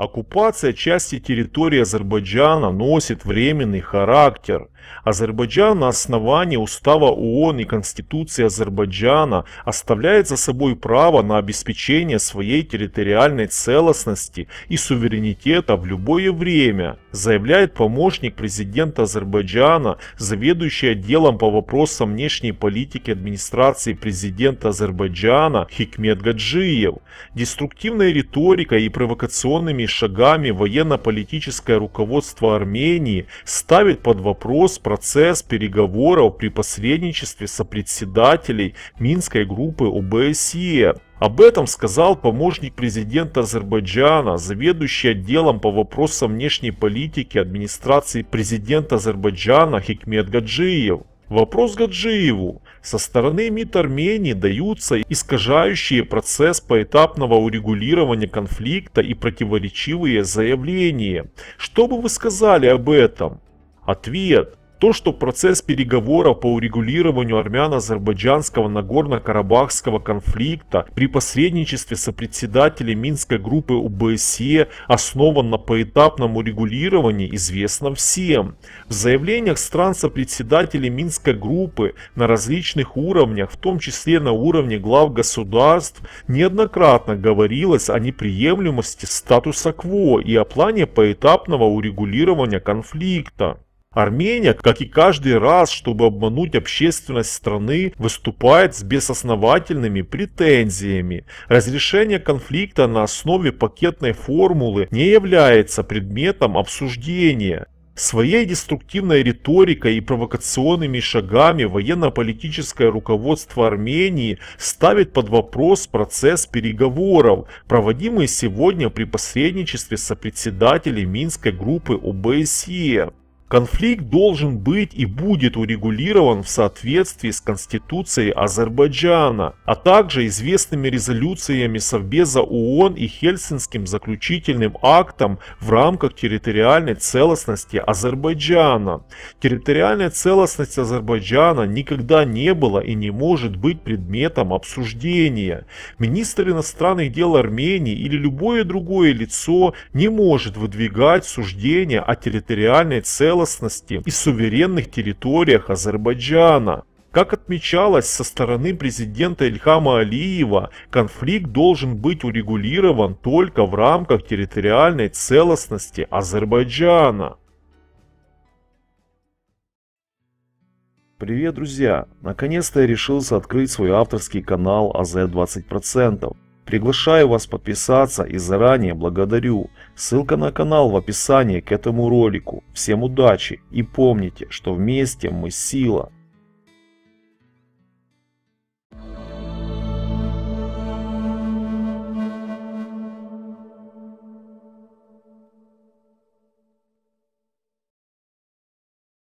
Оккупация части территории Азербайджана носит временный характер. Азербайджан на основании Устава ООН и Конституции Азербайджана оставляет за собой право на обеспечение своей территориальной целостности и суверенитета в любое время, заявляет помощник президента Азербайджана, заведующий отделом по вопросам внешней политики администрации президента Азербайджана Хикмет Гаджиев. Деструктивная риторика и провокационными шагами военно-политическое руководство Армении ставит под вопрос процесс переговоров при посредничестве сопредседателей Минской группы ОБСЕ. Об этом сказал помощник президента Азербайджана, заведующий отделом по вопросам внешней политики администрации президента Азербайджана Хикмет Гаджиев. Вопрос Гаджиеву. Со стороны МИД Армении даются искажающие процесс поэтапного урегулирования конфликта и противоречивые заявления. Что бы вы сказали об этом? Ответ. То, что процесс переговоров по урегулированию армяно-азербайджанского Нагорно-Карабахского конфликта при посредничестве сопредседателей Минской группы УБСЕ основан на поэтапном урегулировании, известно всем. В заявлениях стран сопредседателей Минской группы на различных уровнях, в том числе на уровне глав государств, неоднократно говорилось о неприемлемости статуса кво и о плане поэтапного урегулирования конфликта. Армения, как и каждый раз, чтобы обмануть общественность страны, выступает с безосновательными претензиями. Разрешение конфликта на основе пакетной формулы не является предметом обсуждения. Своей деструктивной риторикой и провокационными шагами военно-политическое руководство Армении ставит под вопрос процесс переговоров, проводимый сегодня при посредничестве сопредседателей Минской группы ОБСЕ. Конфликт должен быть и будет урегулирован в соответствии с Конституцией Азербайджана, а также известными резолюциями Совбеза ООН и Хельсинским заключительным актом в рамках территориальной целостности Азербайджана. Территориальная целостность Азербайджана никогда не была и не может быть предметом обсуждения. Министр иностранных дел Армении или любое другое лицо не может выдвигать суждения о территориальной целостности целостности и суверенных территориях Азербайджана. Как отмечалось со стороны президента Ильхама Алиева, конфликт должен быть урегулирован только в рамках территориальной целостности Азербайджана. Привет, друзья! Наконец-то я решился открыть свой авторский канал АЗ 20%. Приглашаю вас подписаться и заранее благодарю. Ссылка на канал в описании к этому ролику. Всем удачи и помните, что вместе мы сила.